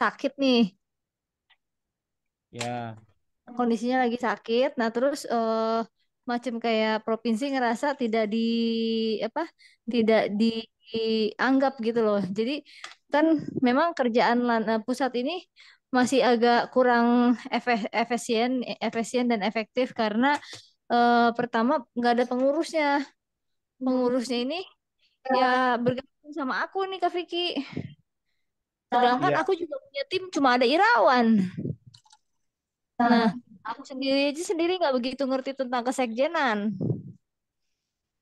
sakit nih. Ya. Kondisinya lagi sakit. Nah, terus uh, macam kayak provinsi ngerasa tidak di apa? Tidak dianggap gitu loh. Jadi kan memang kerjaan eh, pusat ini masih agak kurang efisien, efisien dan efektif karena uh, pertama nggak ada pengurusnya. Hmm. Pengurusnya ini ya bergabung sama aku nih Kak Vicky. Sedangkan ya. aku juga punya tim cuma ada Irawan. Nah, aku sendiri aja sendiri nggak begitu ngerti tentang kesekjenan.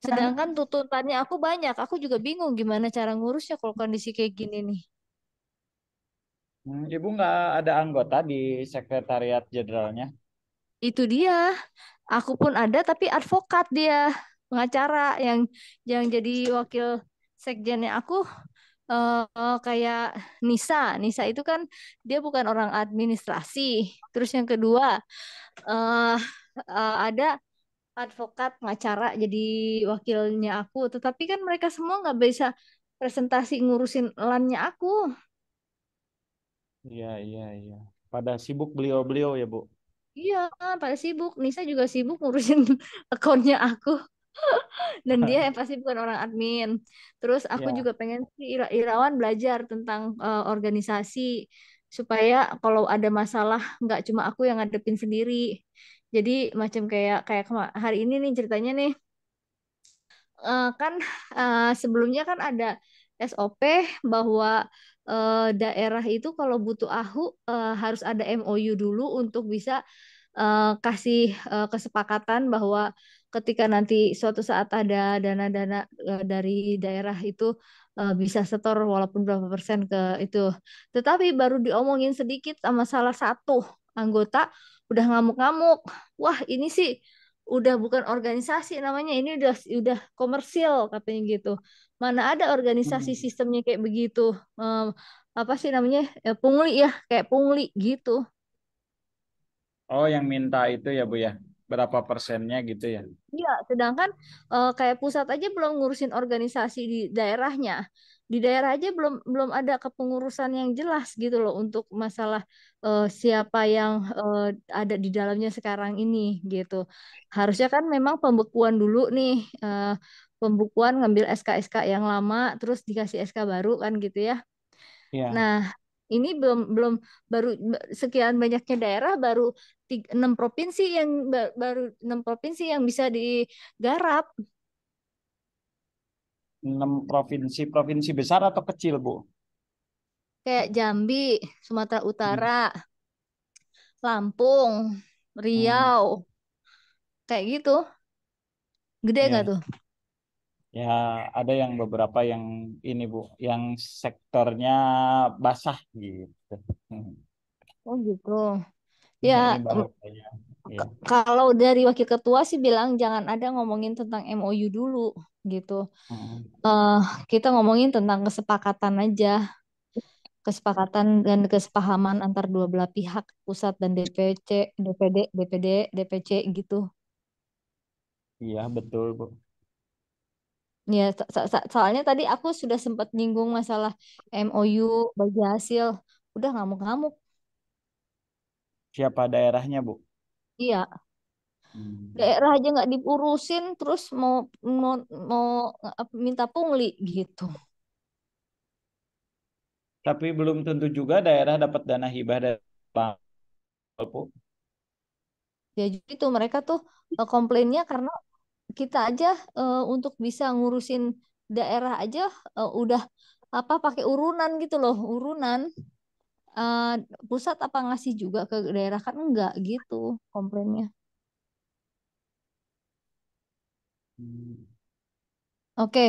Sedangkan tuntutannya aku banyak, aku juga bingung gimana cara ngurusnya kalau kondisi kayak gini nih. Hmm, ibu nggak ada anggota di sekretariat jenderalnya? Itu dia. Aku pun ada tapi advokat dia, pengacara yang yang jadi wakil sekjennya aku uh, kayak Nisa. Nisa itu kan dia bukan orang administrasi. Terus yang kedua uh, uh, ada advokat pengacara jadi wakilnya aku. Tetapi kan mereka semua nggak bisa presentasi ngurusin lannya aku. Iya iya iya. Pada sibuk beliau-beliau ya bu. Iya, pada sibuk. Nisa juga sibuk ngurusin akunnya aku dan dia yang pasti bukan orang admin. Terus aku yeah. juga pengen si Irawan belajar tentang uh, organisasi supaya kalau ada masalah nggak cuma aku yang ngadepin sendiri. Jadi macam kayak kayak hari ini nih ceritanya nih uh, kan uh, sebelumnya kan ada SOP bahwa uh, daerah itu kalau butuh AHU uh, harus ada MOU dulu untuk bisa uh, kasih uh, kesepakatan bahwa ketika nanti suatu saat ada dana-dana eh, dari daerah itu eh, bisa setor walaupun berapa persen ke itu. Tetapi baru diomongin sedikit sama salah satu anggota udah ngamuk-ngamuk. Wah, ini sih udah bukan organisasi namanya, ini udah udah komersil katanya gitu. Mana ada organisasi hmm. sistemnya kayak begitu. apa sih namanya? Ya, pungli ya, kayak pungli gitu. Oh, yang minta itu ya, Bu ya berapa persennya gitu ya. Iya, sedangkan uh, kayak pusat aja belum ngurusin organisasi di daerahnya. Di daerah aja belum belum ada kepengurusan yang jelas gitu loh untuk masalah uh, siapa yang uh, ada di dalamnya sekarang ini gitu. Harusnya kan memang pembekuan dulu nih uh, pembekuan ngambil SK-SK yang lama terus dikasih SK baru kan gitu ya. Yeah. Nah, ini belum belum baru sekian banyaknya daerah baru enam provinsi yang baru enam provinsi yang bisa digarap. Enam provinsi provinsi besar atau kecil, Bu? Kayak Jambi, Sumatera hmm. Utara, hmm. Lampung, Riau. Hmm. Kayak gitu. Gede iya. nggak yeah. tuh? Ya, ada yang beberapa yang ini Bu, yang sektornya basah gitu. Hmm. Oh gitu. Ya, iya. kalau dari wakil ketua sih bilang jangan ada ngomongin tentang MOU dulu gitu. Hmm. Uh, kita ngomongin tentang kesepakatan aja. Kesepakatan dan kesepahaman antar dua belah pihak, pusat dan DPC, DPD, DPD, DPC gitu. Iya, betul, Bu. Ya, so so soalnya tadi aku sudah sempat nyinggung masalah MOU bagi hasil. Udah ngamuk-ngamuk. Siapa daerahnya, Bu? Iya. Hmm. Daerah aja nggak diurusin, terus mau mau, mau minta pungli gitu. Tapi belum tentu juga daerah dapat dana hibah dari Pak Bu. Ya jadi tuh mereka tuh eh, komplainnya karena kita aja uh, untuk bisa ngurusin daerah aja uh, udah apa pakai urunan gitu loh urunan uh, pusat apa ngasih juga ke daerah kan enggak gitu komplainnya hmm. Oke,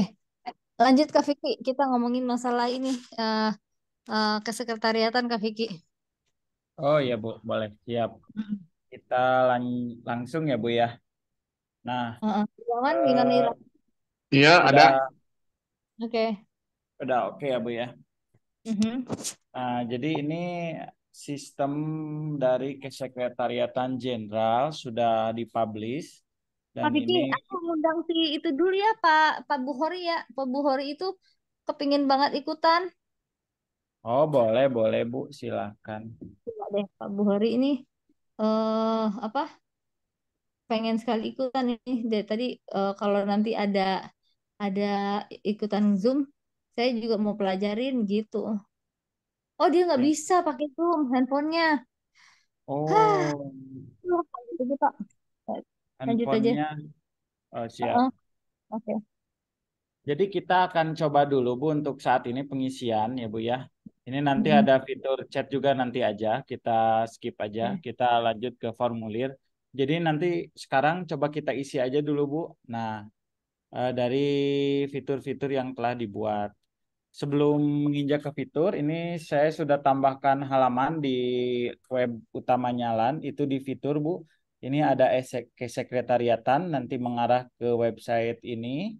lanjut Kak Vicky. Kita ngomongin masalah ini uh, uh, kesekretariatan Kak Vicky. Oh ya Bu, boleh. Siap. Kita lang langsung ya Bu ya. Nah, uh -uh. Jangan uh, dengan eh, nilai? Iya, ada. Oke. Okay. Udah oke okay ya, Bu ya. Mm-hmm. Nah, jadi ini sistem dari Kesekretariatan Jenderal sudah dipublish. Dan Pak ini... aku mengundang si itu dulu ya Pak Pak Buhori ya. Pak Buhori itu kepingin banget ikutan. Oh boleh boleh Bu, silakan. Coba deh Pak Buhori ini eh uh, apa pengen sekali ikutan ini dari tadi uh, kalau nanti ada ada ikutan Zoom saya juga mau pelajarin gitu oh dia nggak ya. bisa pakai Zoom handphonenya oh lanjut aja oh, siap uh -uh. oke okay. jadi kita akan coba dulu Bu untuk saat ini pengisian ya Bu ya ini nanti hmm. ada fitur chat juga nanti aja kita skip aja hmm. kita lanjut ke formulir jadi nanti sekarang coba kita isi aja dulu Bu. Nah, eh, dari fitur-fitur yang telah dibuat. Sebelum menginjak ke fitur, ini saya sudah tambahkan halaman di web utama LAN, itu di fitur Bu. Ini ada kesekretariatan, nanti mengarah ke website ini.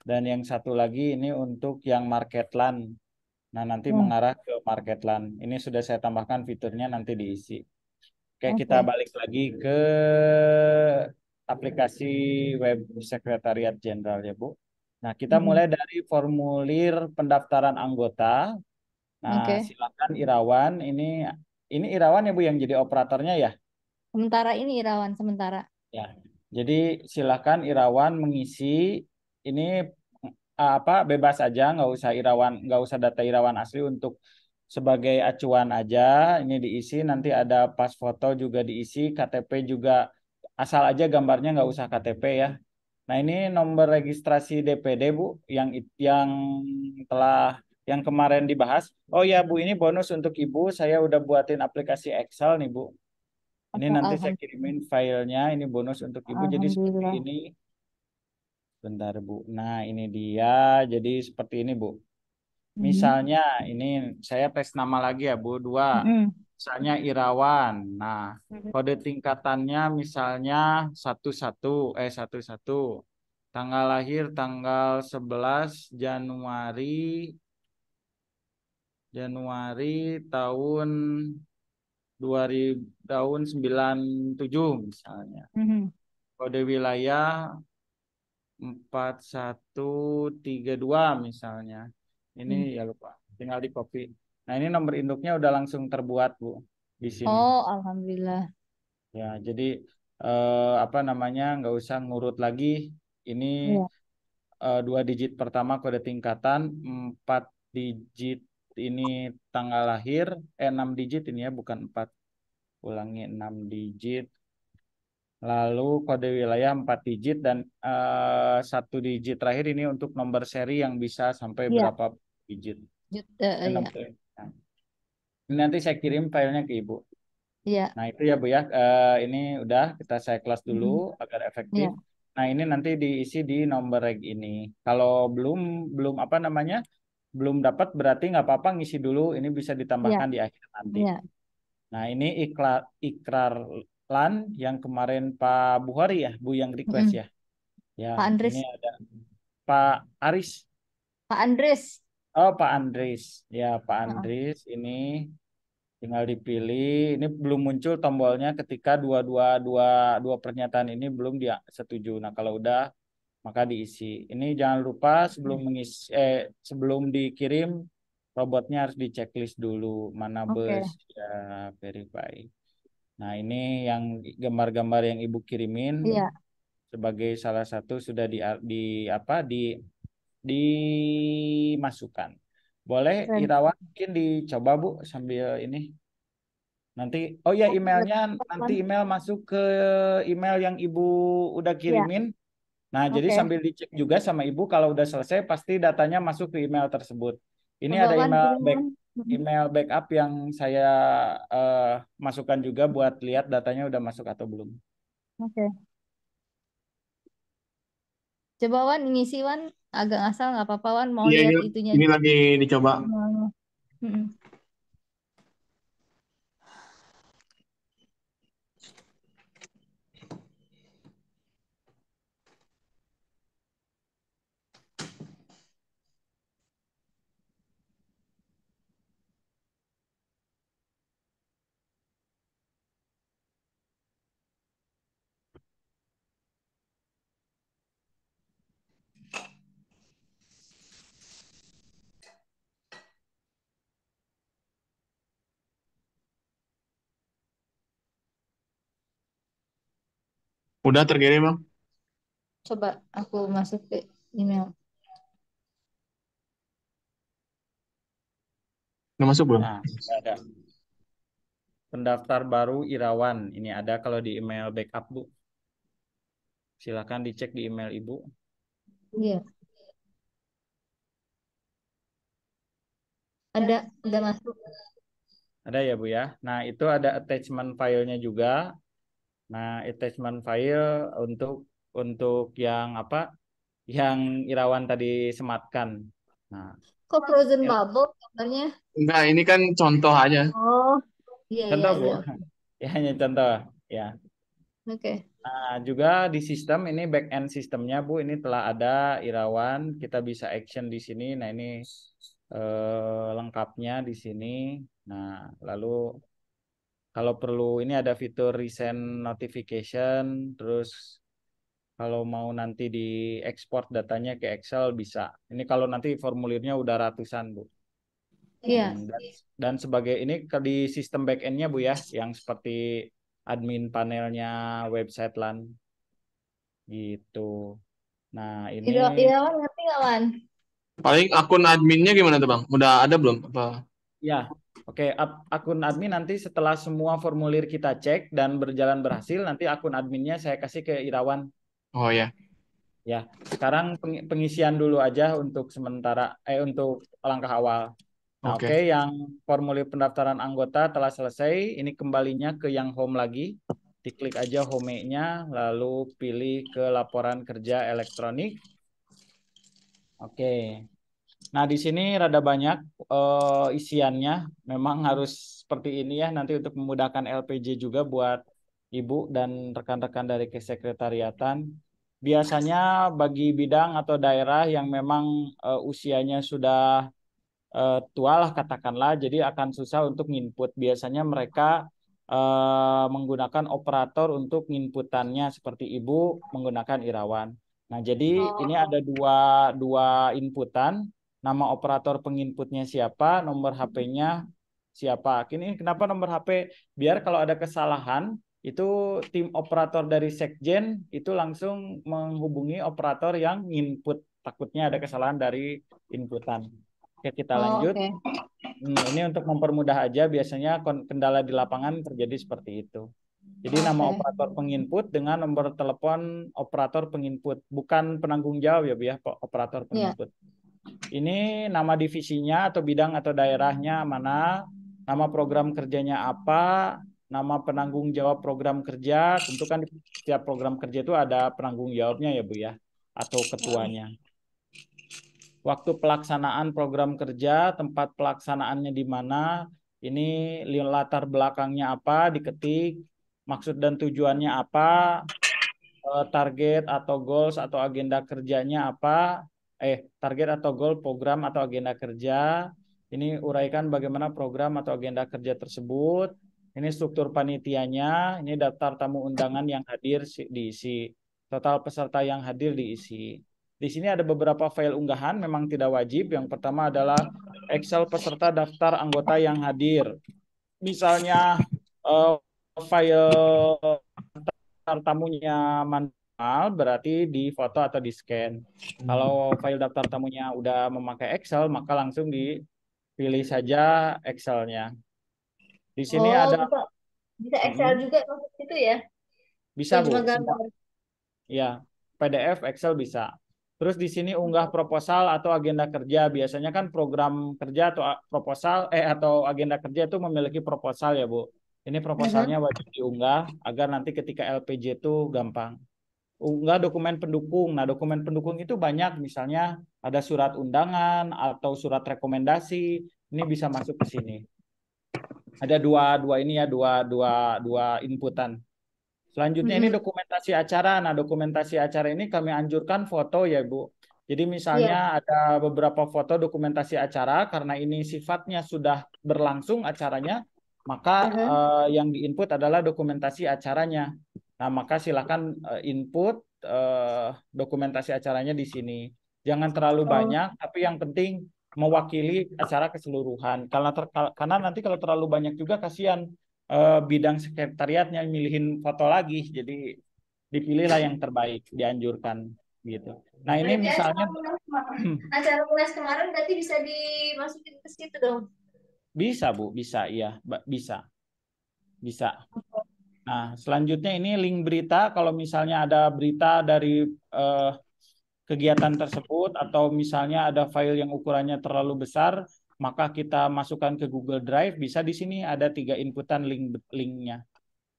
Dan yang satu lagi ini untuk yang market LAN. Nah, nanti hmm. mengarah ke market LAN. Ini sudah saya tambahkan fiturnya, nanti diisi. Oke, okay. kita balik lagi ke aplikasi web Sekretariat Jenderal ya, Bu. Nah, kita hmm. mulai dari formulir pendaftaran anggota. Nah, okay. silakan Irawan. Ini ini Irawan ya, Bu, yang jadi operatornya ya? Sementara ini Irawan sementara. Ya. Jadi silakan Irawan mengisi ini eh, apa bebas aja, nggak usah Irawan, nggak usah data Irawan asli untuk sebagai acuan aja ini diisi nanti ada pas foto juga diisi KTP juga asal aja gambarnya nggak usah KTP ya nah ini nomor registrasi DPD bu yang yang telah yang kemarin dibahas oh ya bu ini bonus untuk ibu saya udah buatin aplikasi Excel nih bu ini Oke, nanti saya kirimin filenya ini bonus untuk ibu jadi seperti ini bentar bu nah ini dia jadi seperti ini bu Hmm. Misalnya ini saya tes nama lagi ya Bu dua. Mm. Misalnya Irawan. Nah hmm. kode tingkatannya misalnya satu satu eh satu satu. Tanggal lahir tanggal 11 Januari Januari tahun 2000 tahun 97 misalnya. Mm -hmm. Kode wilayah 4132 misalnya ini hmm. ya lupa tinggal di copy nah ini nomor induknya udah langsung terbuat bu di sini oh alhamdulillah ya jadi eh, apa namanya nggak usah ngurut lagi ini ya. eh, dua digit pertama kode tingkatan empat digit ini tanggal lahir eh enam digit ini ya bukan empat ulangi enam digit lalu kode wilayah 4 digit dan eh, satu uh, digit terakhir ini untuk nomor seri yang bisa sampai yeah. berapa digit. uh, iya. Nah. nanti saya kirim filenya ke Ibu. Iya. Nah itu ya Bu ya, uh, ini udah kita saya kelas dulu hmm. agar iya. efektif. Ya. Nah ini nanti diisi di nomor reg ini. Kalau belum belum apa namanya belum dapat berarti nggak apa-apa ngisi dulu. Ini bisa ditambahkan ya. di akhir nanti. Ya. Nah ini ikrar lan yang kemarin Pak Buhari ya Bu yang request -hmm. ya. Ya. Pak Andres. Ini ada Pak Aris. Pak Andres. Oh, Pak Andris. Ya, Pak ah. Andris nah. ini tinggal dipilih. Ini belum muncul tombolnya ketika dua-dua dua dua pernyataan ini belum dia setuju. Nah, kalau udah maka diisi. Ini jangan lupa sebelum hmm. mengisi eh sebelum dikirim robotnya harus diceklis dulu mana okay. bus ya verify. Nah, ini yang gambar-gambar yang Ibu kirimin. Iya. Sebagai salah satu sudah di di apa di dimasukkan. Boleh Keren. Irawan mungkin dicoba Bu sambil ini. Nanti oh ya oh, emailnya iya, nanti email masuk ke email yang Ibu udah iya. kirimin. Ya. Nah, okay. jadi sambil dicek juga sama Ibu kalau udah selesai pasti datanya masuk ke email tersebut. Ini ada email back email backup yang saya uh, masukkan juga buat lihat datanya udah masuk atau belum. Oke. Okay. Coba Wan ngisi Wan agak asal nggak apa-apa Wan mau iya, lihat iya. itunya. Ini juga. lagi dicoba. Hmm. Udah terkirim, Bang. Coba aku masuk ke email. Udah masuk belum? Nah, ada. Pendaftar baru Irawan. Ini ada kalau di email backup, Bu. Silakan dicek di email Ibu. Iya. Ada, ada masuk. Ada ya, Bu ya. Nah, itu ada attachment filenya juga Nah, attachment file untuk untuk yang apa? Yang Irawan tadi sematkan. Nah, kok frozen ya. bubble gambarnya? Enggak, ini kan contoh aja. Oh, iya, iya Contoh, iya, Bu. Iya. ya, hanya contoh, ya. Oke. Okay. Nah, juga di sistem ini back end sistemnya, Bu, ini telah ada Irawan, kita bisa action di sini. Nah, ini eh, lengkapnya di sini. Nah, lalu kalau perlu ini ada fitur recent notification terus kalau mau nanti diekspor datanya ke Excel bisa ini kalau nanti formulirnya udah ratusan bu iya yeah. Hmm, dan, dan sebagai ini ke di sistem backendnya bu ya yang seperti admin panelnya website lan gitu nah ini Irawan ngerti nggak Wan paling akun adminnya gimana tuh bang udah ada belum apa Ya, oke. Okay. Akun admin nanti setelah semua formulir kita cek dan berjalan berhasil, nanti akun adminnya saya kasih ke Irawan. Oh ya. Ya, sekarang pengisian dulu aja untuk sementara, eh untuk langkah awal. Nah, oke, okay. okay, yang formulir pendaftaran anggota telah selesai. Ini kembalinya ke yang home lagi. Diklik aja home-nya, lalu pilih ke laporan kerja elektronik. Oke. Okay. Nah, di sini rada banyak uh, isiannya. Memang harus seperti ini ya nanti untuk memudahkan LPJ juga buat Ibu dan rekan-rekan dari kesekretariatan. Biasanya bagi bidang atau daerah yang memang uh, usianya sudah uh, tua lah katakanlah, jadi akan susah untuk nginput. Biasanya mereka uh, menggunakan operator untuk nginputannya seperti Ibu menggunakan Irawan. Nah, jadi oh. ini ada dua dua inputan nama operator penginputnya siapa, nomor HP-nya siapa. Ini kenapa nomor HP? Biar kalau ada kesalahan itu tim operator dari sekjen itu langsung menghubungi operator yang input takutnya ada kesalahan dari inputan. Oke, kita oh, lanjut. okay. hmm, ini untuk mempermudah aja biasanya kendala di lapangan terjadi seperti itu. Jadi okay. nama operator penginput dengan nomor telepon operator penginput, bukan penanggung jawab ya, biar ya, operator iya. penginput. Yeah. Ini nama divisinya atau bidang atau daerahnya mana, nama program kerjanya apa, nama penanggung jawab program kerja. Tentu kan setiap program kerja itu ada penanggung jawabnya ya Bu ya, atau ketuanya. Waktu pelaksanaan program kerja, tempat pelaksanaannya di mana, ini latar belakangnya apa, diketik, maksud dan tujuannya apa, eh, target atau goals atau agenda kerjanya apa, eh target atau goal program atau agenda kerja. Ini uraikan bagaimana program atau agenda kerja tersebut. Ini struktur panitianya, ini daftar tamu undangan yang hadir diisi, total peserta yang hadir diisi. Di sini ada beberapa file unggahan, memang tidak wajib. Yang pertama adalah Excel peserta daftar anggota yang hadir. Misalnya uh, file daftar tamunya mandi berarti di foto atau di scan. Kalau hmm. file daftar tamunya udah memakai Excel, maka langsung dipilih saja Excel-nya. Di sini oh, ada bisa, hmm. Excel hmm. juga itu ya? Bisa bu. Ya, PDF, Excel bisa. Terus di sini unggah proposal atau agenda kerja. Biasanya kan program kerja atau proposal eh atau agenda kerja itu memiliki proposal ya bu. Ini proposalnya mm-hmm. wajib diunggah agar nanti ketika LPJ itu gampang enggak dokumen pendukung. Nah, dokumen pendukung itu banyak misalnya ada surat undangan atau surat rekomendasi. Ini bisa masuk ke sini. Ada dua dua ini ya, dua dua dua inputan. Selanjutnya mm -hmm. ini mm-hmm. dokumentasi acara. Nah, dokumentasi acara ini kami anjurkan foto ya, Bu. Jadi misalnya yeah. ada beberapa foto dokumentasi acara karena ini sifatnya sudah berlangsung acaranya, maka uh -huh. uh, yang diinput adalah dokumentasi acaranya. Nah, maka silahkan eh, input uh, dokumentasi acaranya di sini. Jangan terlalu oh. banyak, tapi yang penting mewakili acara keseluruhan. Karena ter, karena nanti kalau terlalu banyak juga kasihan uh, bidang sekretariatnya milihin foto lagi. Jadi dipilihlah yang terbaik, dianjurkan gitu. Nah, ini nah, misalnya acara mulai hmm. kemarin berarti bisa dimasukin ke situ dong. Bisa, Bu, bisa, iya, bisa. Bisa. Oh, Nah, selanjutnya ini link berita. Kalau misalnya ada berita dari eh, kegiatan tersebut atau misalnya ada file yang ukurannya terlalu besar, maka kita masukkan ke Google Drive. Bisa di sini ada tiga inputan link linknya.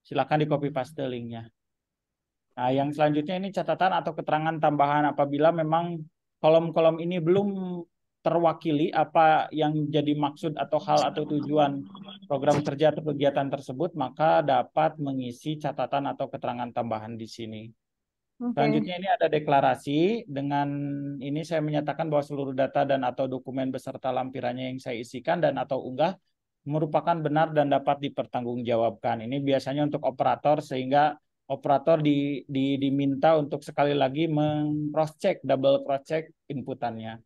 Silakan di copy paste linknya. Nah, yang selanjutnya ini catatan atau keterangan tambahan apabila memang kolom-kolom ini belum terwakili apa yang jadi maksud atau hal atau tujuan program kerja atau kegiatan tersebut, maka dapat mengisi catatan atau keterangan tambahan di sini. Okay. Selanjutnya ini ada deklarasi. Dengan ini saya menyatakan bahwa seluruh data dan atau dokumen beserta lampirannya yang saya isikan dan atau unggah merupakan benar dan dapat dipertanggungjawabkan. Ini biasanya untuk operator sehingga operator di, di, diminta untuk sekali lagi meng check double cross check inputannya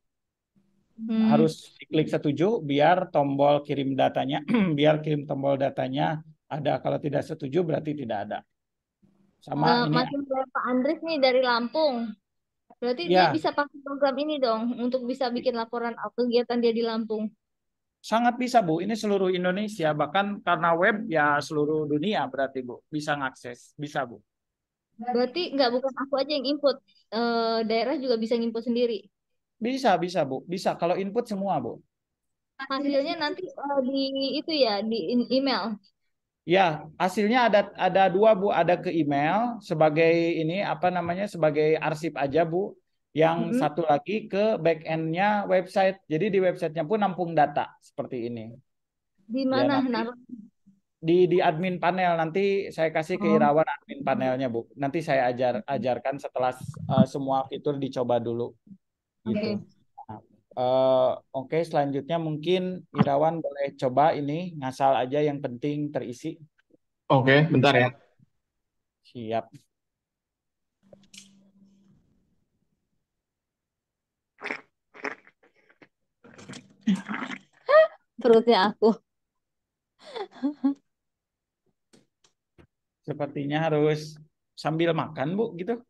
hmm. harus klik setuju biar tombol kirim datanya biar kirim tombol datanya ada kalau tidak setuju berarti tidak ada sama uh, ini ada. Ya. Pak Andres nih dari Lampung berarti ya. dia bisa pakai program ini dong untuk bisa bikin laporan kegiatan dia di Lampung sangat bisa Bu ini seluruh Indonesia bahkan karena web ya seluruh dunia berarti Bu bisa ngakses bisa Bu berarti nggak bukan aku aja yang input e, daerah juga bisa nginput sendiri bisa, bisa, Bu. Bisa kalau input semua, Bu. Hasilnya nanti eh, di itu ya, di email. Ya, hasilnya ada ada dua, Bu. Ada ke email sebagai ini apa namanya? sebagai arsip aja, Bu. Yang mm -hmm. satu lagi ke back end-nya website. Jadi di websitenya pun nampung data seperti ini. Di ya, mana? Ya, di di admin panel nanti saya kasih ke oh. Irawan admin panelnya Bu. Nanti saya ajar mm-hmm. ajarkan setelah uh, semua fitur dicoba dulu. Gitu. Uh, Oke, nah, eh, okay, selanjutnya mungkin Irawan boleh coba ini ngasal aja yang penting terisi. Oke, okay, bentar ya. Siap. Perutnya aku. Sepertinya harus sambil makan, Bu, gitu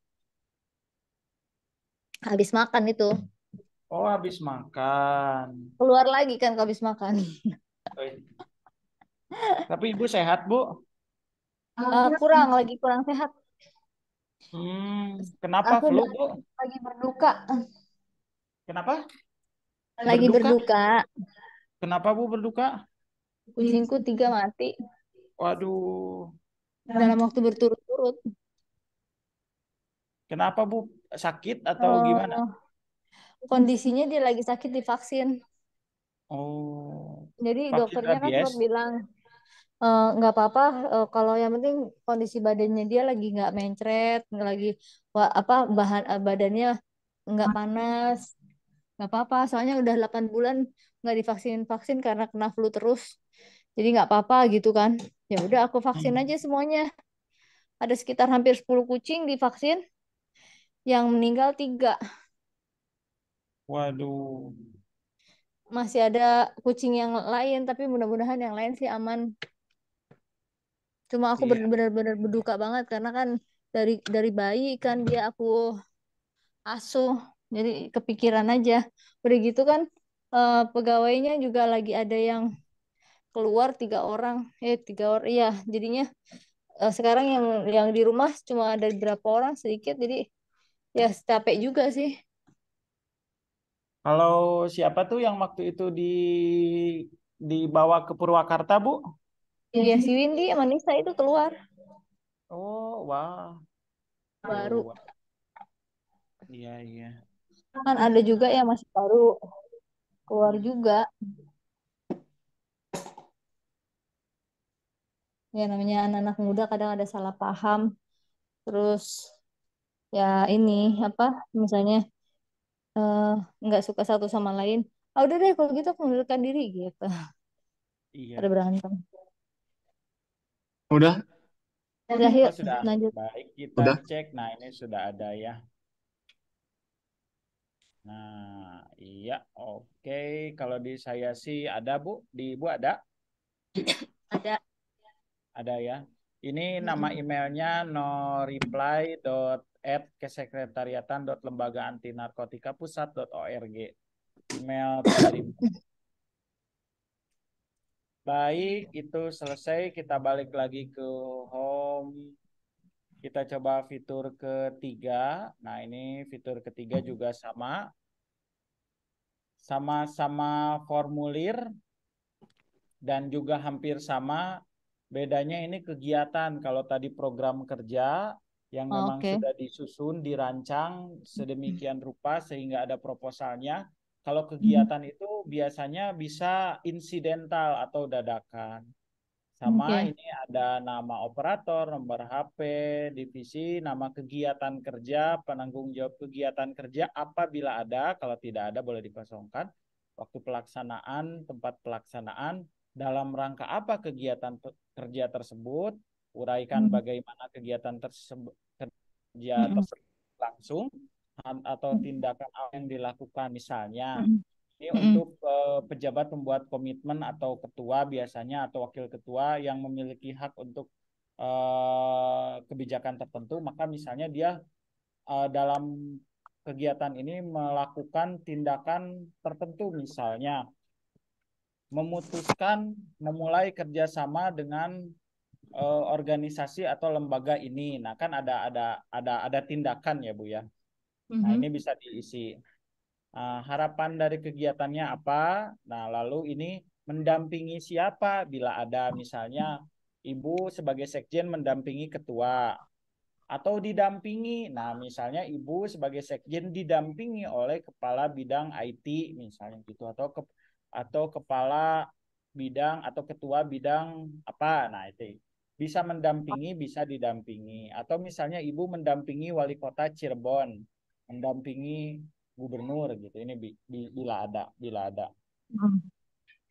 habis makan itu oh habis makan keluar lagi kan habis makan tapi ibu sehat bu uh, kurang lagi kurang sehat hmm, kenapa aku flu bu lagi berduka kenapa lagi berduka, berduka. Kenapa Bu berduka? Kucingku tiga mati. Waduh. Dalam waktu berturut-turut. Kenapa Bu sakit atau oh, gimana? Kondisinya dia lagi sakit divaksin. Oh. Jadi vaksin dokternya kan belum bilang eh, nggak e, apa-apa e, kalau yang penting kondisi badannya dia lagi nggak mencret, nggak lagi wah, apa bahan eh, badannya nggak panas, nggak apa-apa. Soalnya udah 8 bulan nggak divaksin vaksin karena kena flu terus. Jadi nggak apa-apa gitu kan. Ya udah aku vaksin hmm. aja semuanya. Ada sekitar hampir 10 kucing divaksin. Yang meninggal tiga. Waduh. Masih ada kucing yang lain, tapi mudah-mudahan yang lain sih aman. Cuma aku iya. benar-benar berduka banget karena kan dari dari bayi kan dia aku asuh. Jadi kepikiran aja. Udah gitu kan uh, pegawainya juga lagi ada yang keluar tiga orang. Eh tiga orang. Iya, jadinya uh, sekarang yang yang di rumah cuma ada berapa orang sedikit jadi ya capek juga sih. Kalau siapa tuh yang waktu itu di dibawa ke Purwakarta, Bu? Iya, iya. si Windy sama Nisa itu keluar. Oh, wah. Wow. Baru. Iya, iya. Kan ada juga ya masih baru keluar juga. Ya namanya anak-anak muda kadang ada salah paham. Terus ya ini apa misalnya eh, nggak uh, suka satu sama lain ah udah deh kalau gitu aku mundurkan diri gitu iya ada berantem udah ya udah yuk oh, sudah lanjut baik kita udah. cek nah ini sudah ada ya nah iya oke kalau di saya sih ada bu di ibu ada ada ada ya ini hmm. nama emailnya no reply at kesekretariatan.lembagaantinarkotikapusat.org Baik, itu selesai. Kita balik lagi ke home. Kita coba fitur ketiga. Nah, ini fitur ketiga juga sama. Sama-sama formulir dan juga hampir sama. Bedanya ini kegiatan. Kalau tadi program kerja, yang memang okay. sudah disusun, dirancang sedemikian rupa sehingga ada proposalnya. Kalau mm-hmm. kegiatan hmm. itu biasanya bisa insidental atau dadakan. Sama okay. ini ada nama operator, nomor HP, divisi, nama kegiatan kerja, penanggung jawab kegiatan kerja apabila ada, kalau tidak ada boleh dikosongkan. Waktu pelaksanaan, tempat pelaksanaan, dalam rangka apa kegiatan kerja tersebut, uraikan hmm. bagaimana kegiatan tersebut kerja hmm. tersebut langsung atau hmm. tindakan apa yang dilakukan misalnya hmm. ini hmm. untuk uh, pejabat pembuat komitmen atau ketua biasanya atau wakil ketua yang memiliki hak untuk uh, kebijakan tertentu maka misalnya dia uh, dalam kegiatan ini melakukan tindakan tertentu misalnya memutuskan memulai kerjasama dengan uh, organisasi atau lembaga ini. Nah, kan ada ada ada ada tindakan ya, Bu ya. Nah, mm-hmm. Nah, ini bisa diisi. Uh, harapan dari kegiatannya apa? Nah, lalu ini mendampingi siapa bila ada misalnya ibu sebagai sekjen mendampingi ketua atau didampingi. Nah, misalnya ibu sebagai sekjen didampingi oleh kepala bidang IT misalnya gitu atau ke, atau kepala bidang atau ketua bidang apa. Nah, itu bisa mendampingi bisa didampingi atau misalnya ibu mendampingi wali kota Cirebon mendampingi gubernur gitu ini bila ada bila ada hmm.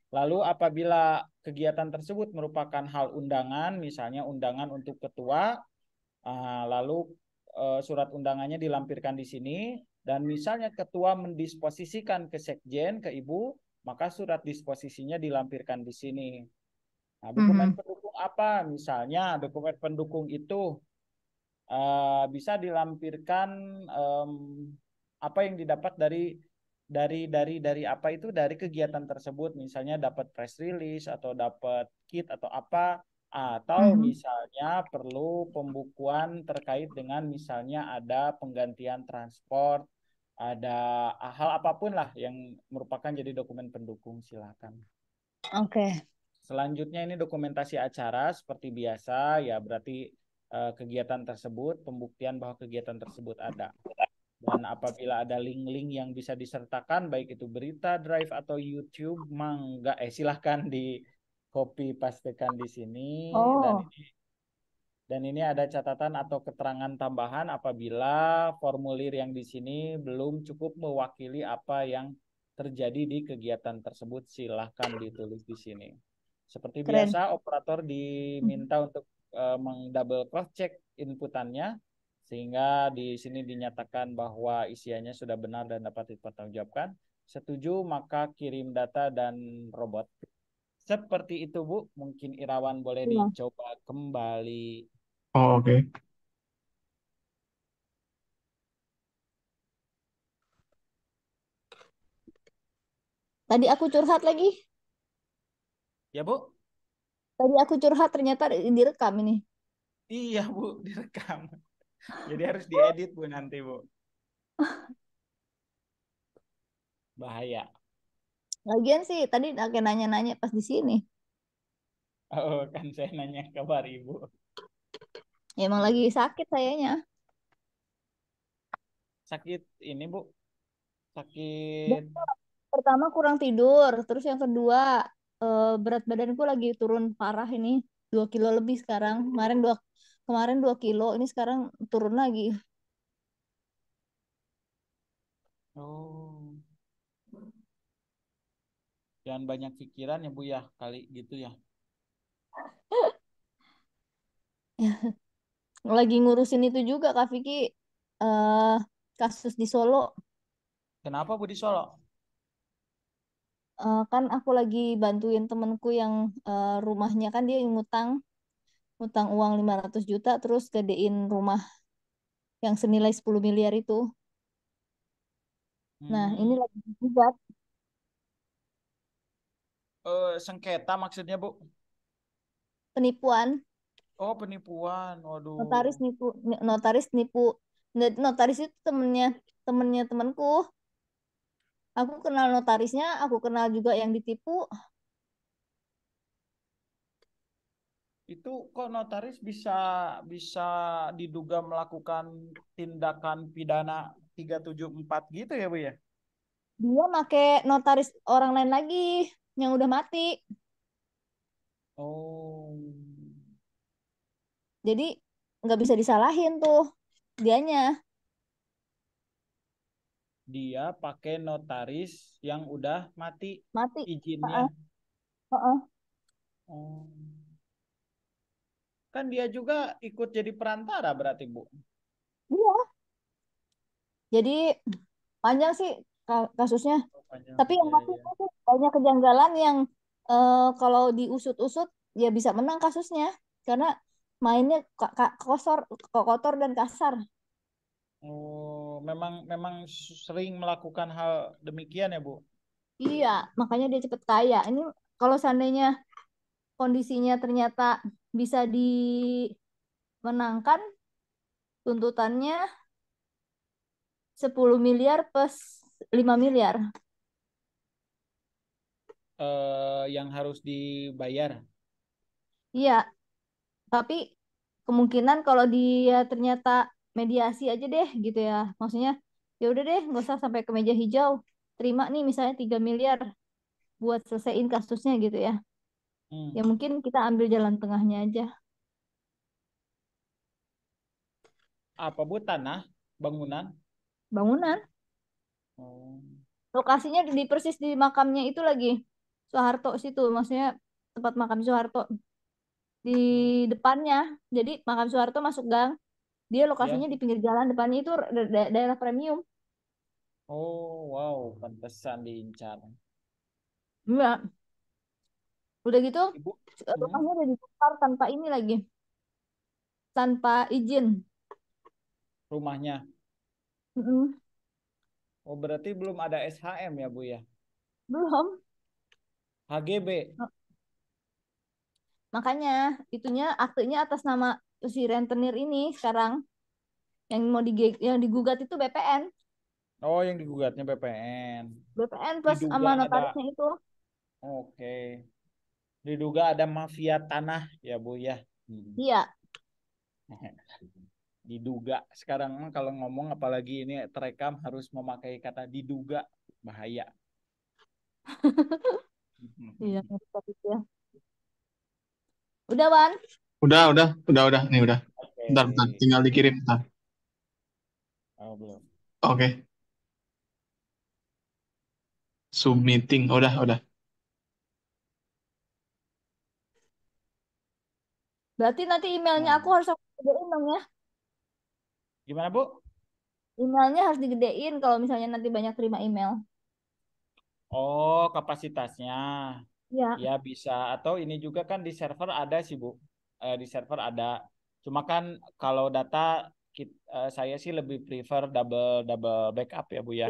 lalu apabila kegiatan tersebut merupakan hal undangan misalnya undangan untuk ketua ah, lalu eh, surat undangannya dilampirkan di sini dan misalnya ketua mendisposisikan ke sekjen ke ibu maka surat disposisinya dilampirkan di sini Nah, dokumen mm -hmm apa misalnya dokumen pendukung itu uh, bisa dilampirkan um, apa yang didapat dari dari dari dari apa itu dari kegiatan tersebut misalnya dapat press release atau dapat kit atau apa atau hmm. misalnya perlu pembukuan terkait dengan misalnya ada penggantian transport ada hal apapun lah yang merupakan jadi dokumen pendukung silakan. Oke. Okay. Selanjutnya ini dokumentasi acara seperti biasa ya berarti eh, kegiatan tersebut pembuktian bahwa kegiatan tersebut ada. Dan apabila ada link-link yang bisa disertakan baik itu berita, drive atau YouTube, mangga eh silahkan di copy pastekan di sini oh. dan ini dan ini ada catatan atau keterangan tambahan apabila formulir yang di sini belum cukup mewakili apa yang terjadi di kegiatan tersebut silahkan ditulis di sini. Seperti Keren. biasa, operator diminta untuk uh, mengdouble cross check inputannya sehingga di sini dinyatakan bahwa isiannya sudah benar dan dapat dipertanggungjawabkan. Setuju, maka kirim data dan robot. Seperti itu, Bu. Mungkin Irawan boleh ya. dicoba kembali. Oh, oke. Okay. Tadi aku curhat lagi. Ya, Bu? Tadi aku curhat ternyata direkam ini. Iya, Bu, direkam. Jadi harus diedit, Bu, nanti, Bu. Bahaya. Lagian sih, tadi kayak nanya-nanya pas di sini. Oh, kan saya nanya kabar Ibu. emang lagi sakit sayanya. Sakit ini, Bu. Sakit. Pertama kurang tidur, terus yang kedua uh, berat badanku lagi turun parah ini dua kilo lebih sekarang kemarin dua kemarin dua kilo ini sekarang turun lagi oh jangan banyak pikiran ya bu ya kali gitu ya lagi ngurusin itu juga kak Vicky uh, kasus di Solo kenapa bu di Solo uh, kan aku lagi bantuin temenku yang uh, rumahnya kan dia yang ngutang ngutang uang 500 juta terus gedein rumah yang senilai 10 miliar itu. Hmm. Nah, ini hmm. lagi digugat. Uh, eh, sengketa maksudnya, Bu? Penipuan. Oh, penipuan. Waduh. Notaris nipu notaris nipu notaris itu temennya temennya temanku aku kenal notarisnya, aku kenal juga yang ditipu. Itu kok notaris bisa bisa diduga melakukan tindakan pidana 374 gitu ya, Bu ya? Dia make notaris orang lain lagi yang udah mati. Oh. Jadi nggak bisa disalahin tuh dianya dia pakai notaris yang udah mati, mati. izinnya. Uh -uh. Uh -uh. Kan dia juga ikut jadi perantara berarti, Bu. Iya. Jadi panjang sih kasusnya. Oh, panjang. Tapi yang pasti iya, iya. banyak kejanggalan yang uh, kalau diusut-usut ya bisa menang kasusnya karena mainnya kosor kotor dan kasar Oh, memang memang sering melakukan hal demikian ya, Bu? Iya, makanya dia cepat kaya. Ini kalau seandainya kondisinya ternyata bisa dimenangkan tuntutannya 10 miliar plus 5 miliar. Uh, yang harus dibayar. Iya, tapi kemungkinan kalau dia ternyata mediasi aja deh gitu ya maksudnya ya udah deh nggak usah sampai ke meja hijau terima nih misalnya 3 miliar buat selesaiin kasusnya gitu ya hmm. ya mungkin kita ambil jalan tengahnya aja apa buat tanah bangunan bangunan oh. lokasinya di persis di makamnya itu lagi Soeharto situ maksudnya tempat makam Soeharto di hmm. depannya jadi makam Soeharto masuk gang dia lokasinya yeah. di pinggir jalan depan itu da daerah premium. Oh, wow, pantesan diincar. Enggak. Iya. Udah gitu, rumahnya udah dibongkar tanpa ini lagi. Tanpa izin. Rumahnya. Mm -mm. Oh, berarti belum ada SHM ya, Bu ya? Belum. HGB. Oh. Makanya itunya aktenya atas nama si rentenir ini sekarang yang mau di yang digugat itu BPN. Oh, yang digugatnya BPN. BPN plus sama notarisnya ada... itu. Oke. Okay. Diduga ada mafia tanah ya, Bu ya. Hmm. Iya. diduga. Sekarang kalau ngomong apalagi ini terekam harus memakai kata diduga, bahaya. Hmm. iya, gitu ya. Udah, Wan? Udah, udah, udah, udah. Nih udah. Okay. Bentar, bentar. Tinggal dikirim. Bentar. Oh, belum. Oke. Submitting. Udah, udah. Berarti nanti emailnya aku harus aku gedein dong ya. Gimana, Bu? Emailnya harus digedein kalau misalnya nanti banyak terima email. Oh, kapasitasnya. Ya. Ya bisa. Atau ini juga kan di server ada sih, Bu uh, di server ada. Cuma kan kalau data kita, uh, eh, saya sih lebih prefer double double backup ya Bu ya. Iya.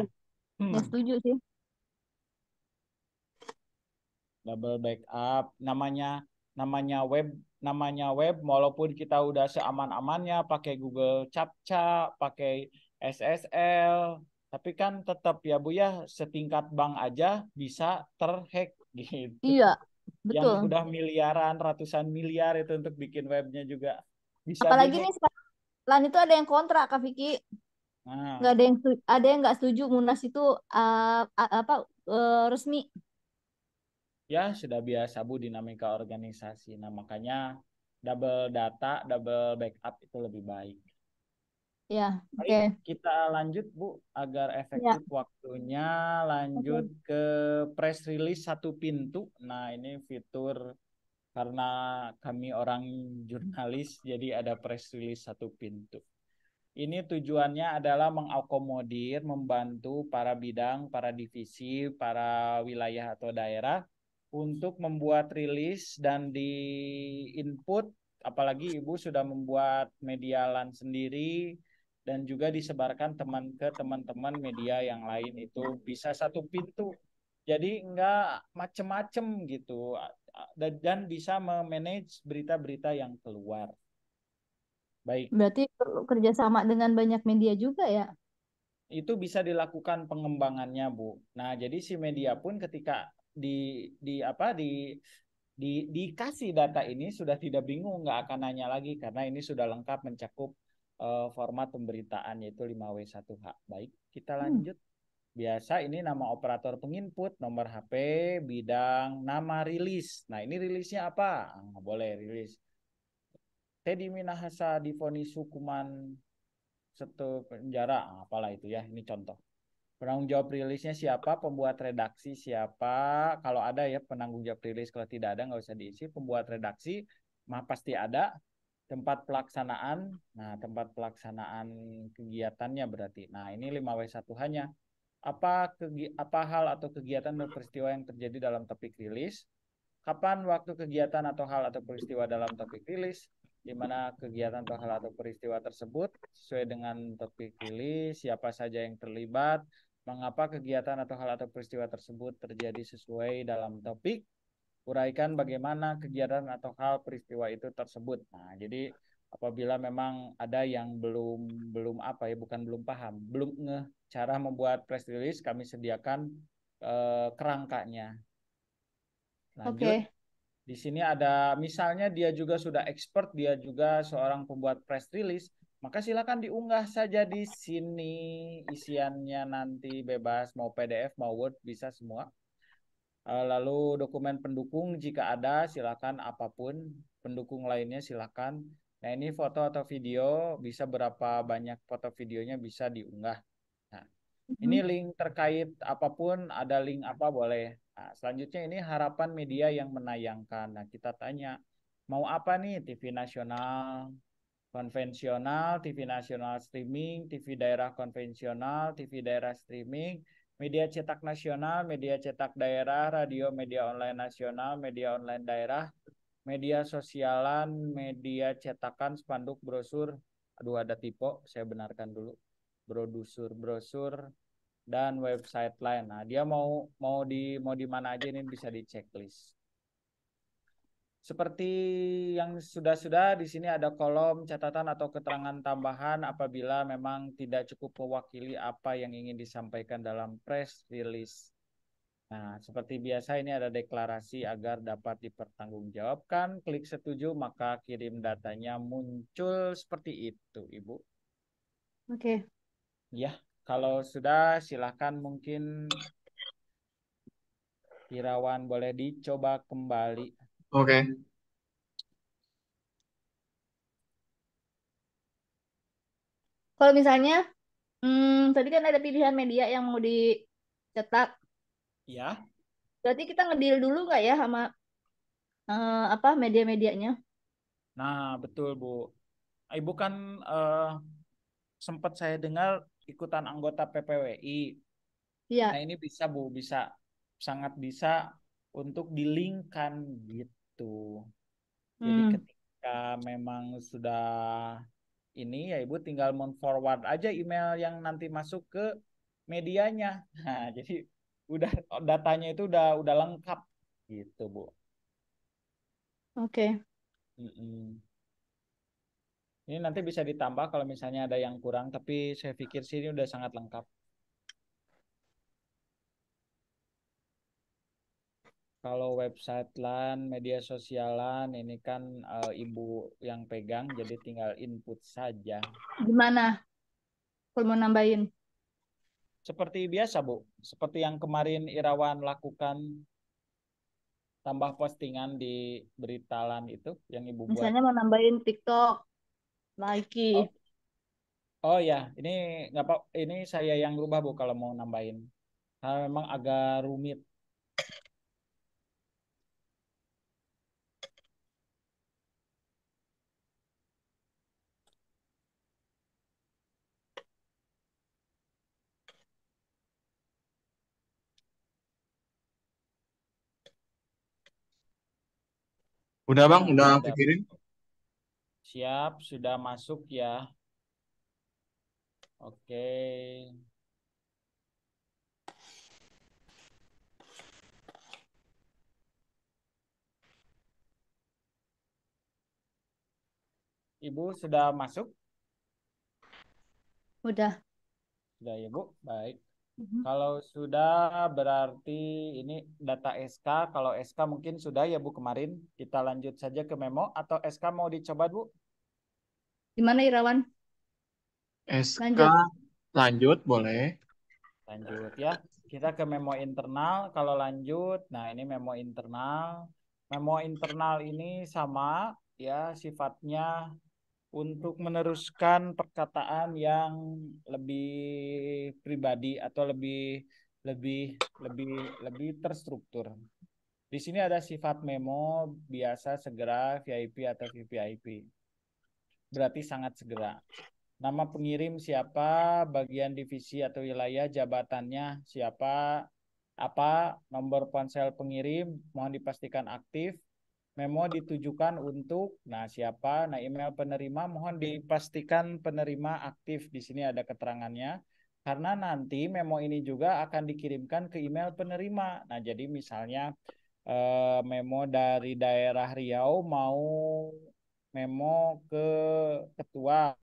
Hmm. setuju sih. Double backup namanya namanya web namanya web walaupun kita udah seaman-amannya pakai Google CAPTCHA, pakai SSL, tapi kan tetap ya Bu ya setingkat bank aja bisa terhack gitu. Iya, Betul. Yang udah miliaran, ratusan miliar itu untuk bikin webnya juga. Bisa Apalagi nih lan itu ada yang kontra Kak Vicky. Nah. ada yang ada yang nggak setuju Munas itu uh, apa uh, resmi. Ya, sudah biasa Bu dinamika organisasi. Nah, makanya double data, double backup itu lebih baik. Ya, oke. Okay. Kita lanjut Bu agar efektif ya. waktunya. Lanjut okay. ke press release satu pintu. Nah, ini fitur karena kami orang jurnalis jadi ada press release satu pintu. Ini tujuannya adalah mengakomodir, membantu para bidang, para divisi, para wilayah atau daerah untuk membuat rilis dan di input apalagi ibu sudah membuat media lan sendiri dan juga disebarkan teman ke teman-teman media yang lain itu bisa satu pintu jadi nggak macem-macem gitu dan bisa memanage berita-berita yang keluar baik berarti perlu kerjasama dengan banyak media juga ya itu bisa dilakukan pengembangannya bu nah jadi si media pun ketika di di apa di di dikasih data ini sudah tidak bingung nggak akan nanya lagi karena ini sudah lengkap mencakup uh, format pemberitaan yaitu 5W1H. Baik, kita hmm. lanjut. Hmm. Biasa ini nama operator penginput, nomor HP, bidang, nama rilis. Nah, ini rilisnya apa? Ah, nggak boleh rilis. Teddy Minahasa difonis hukuman satu penjara, ah, apalah itu ya, ini contoh. Penanggung jawab rilisnya siapa, pembuat redaksi siapa, kalau ada ya penanggung jawab rilis, kalau tidak ada nggak usah diisi, pembuat redaksi mah pasti ada, tempat pelaksanaan. Nah, tempat pelaksanaan kegiatannya berarti. Nah, ini 5 w 1 hanya Apa kegi apa hal atau kegiatan atau peristiwa yang terjadi dalam topik rilis? Kapan waktu kegiatan atau hal atau peristiwa dalam topik rilis? Di mana kegiatan atau hal atau peristiwa tersebut sesuai dengan topik rilis, siapa saja yang terlibat, mengapa kegiatan atau hal atau peristiwa tersebut terjadi sesuai dalam topik uraikan bagaimana kegiatan atau hal peristiwa itu tersebut. Nah, jadi apabila memang ada yang belum belum apa ya, bukan belum paham, belum nge cara membuat press release, kami sediakan eh, kerangkanya. Lanjut. Okay. Di sini ada misalnya dia juga sudah expert, dia juga seorang pembuat press release, maka silakan diunggah saja di sini isiannya nanti bebas mau PDF mau Word bisa semua. Eh, lalu dokumen pendukung jika ada silakan apapun pendukung lainnya silakan nah ini foto atau video bisa berapa banyak foto videonya bisa diunggah nah ini mm-hmm. link terkait apapun ada link apa boleh nah, selanjutnya ini harapan media yang menayangkan nah kita tanya mau apa nih TV nasional konvensional TV nasional streaming TV daerah konvensional TV daerah streaming media cetak nasional, media cetak daerah, radio, media online nasional, media online daerah, media sosialan, media cetakan, spanduk, brosur. Aduh ada typo, saya benarkan dulu. Brodusur, brosur, dan website lain. Nah, dia mau mau di mau di mana aja ini bisa di checklist. Seperti yang sudah-sudah di sini ada kolom catatan atau keterangan tambahan apabila memang tidak cukup mewakili apa yang ingin disampaikan dalam press release. Nah, seperti biasa ini ada deklarasi agar dapat dipertanggungjawabkan. Klik setuju maka kirim datanya muncul seperti itu, Ibu. Oke. Okay. Ya, kalau sudah silahkan mungkin Irawan boleh dicoba kembali. Oke. Kalau misalnya, hmm, tadi kan ada pilihan media yang mau dicetak. Ya. Berarti kita ngedil dulu nggak ya sama uh, apa media-medianya? Nah, betul Bu. Ibu eh, kan uh, eh, sempat saya dengar ikutan anggota PPWI. Iya. Nah, ini bisa Bu, bisa sangat bisa untuk dilingkan gitu itu. Jadi hmm. ketika memang sudah ini ya Ibu tinggal forward aja email yang nanti masuk ke medianya. Nah, jadi udah datanya itu udah udah lengkap gitu, Bu. Oke. Okay. Ini nanti bisa ditambah kalau misalnya ada yang kurang, tapi saya pikir sih ini udah sangat lengkap. kalau website lan media sosialan ini kan uh, ibu yang pegang jadi tinggal input saja gimana kalau mau nambahin seperti biasa bu seperti yang kemarin Irawan lakukan tambah postingan di berita lan itu yang ibu buat misalnya mau nambahin TikTok Nike oh. Oh ya, ini nggak apa ini saya yang rubah bu kalau mau nambahin. Karena memang agak rumit Udah bang, udah pikirin? Siap, sudah masuk ya. Oke. Ibu sudah masuk? Udah. Sudah ya Bu, baik. Mm-hmm. Kalau sudah berarti ini data SK. Kalau SK mungkin sudah ya Bu kemarin. Kita lanjut saja ke memo atau SK mau dicoba Bu? Gimana Irawan? SK lanjut, lanjut boleh. Lanjut ya. Kita ke memo internal. Kalau lanjut, nah ini memo internal. Memo internal ini sama ya sifatnya untuk meneruskan perkataan yang lebih pribadi atau lebih lebih lebih lebih terstruktur. Di sini ada sifat memo biasa segera VIP atau VIP. Berarti sangat segera. Nama pengirim siapa, bagian divisi atau wilayah, jabatannya siapa, apa, nomor ponsel pengirim, mohon dipastikan aktif, Memo ditujukan untuk nah siapa? Nah, email penerima mohon dipastikan penerima aktif. Di sini ada keterangannya. Karena nanti memo ini juga akan dikirimkan ke email penerima. Nah, jadi misalnya eh, memo dari daerah Riau mau memo ke ketua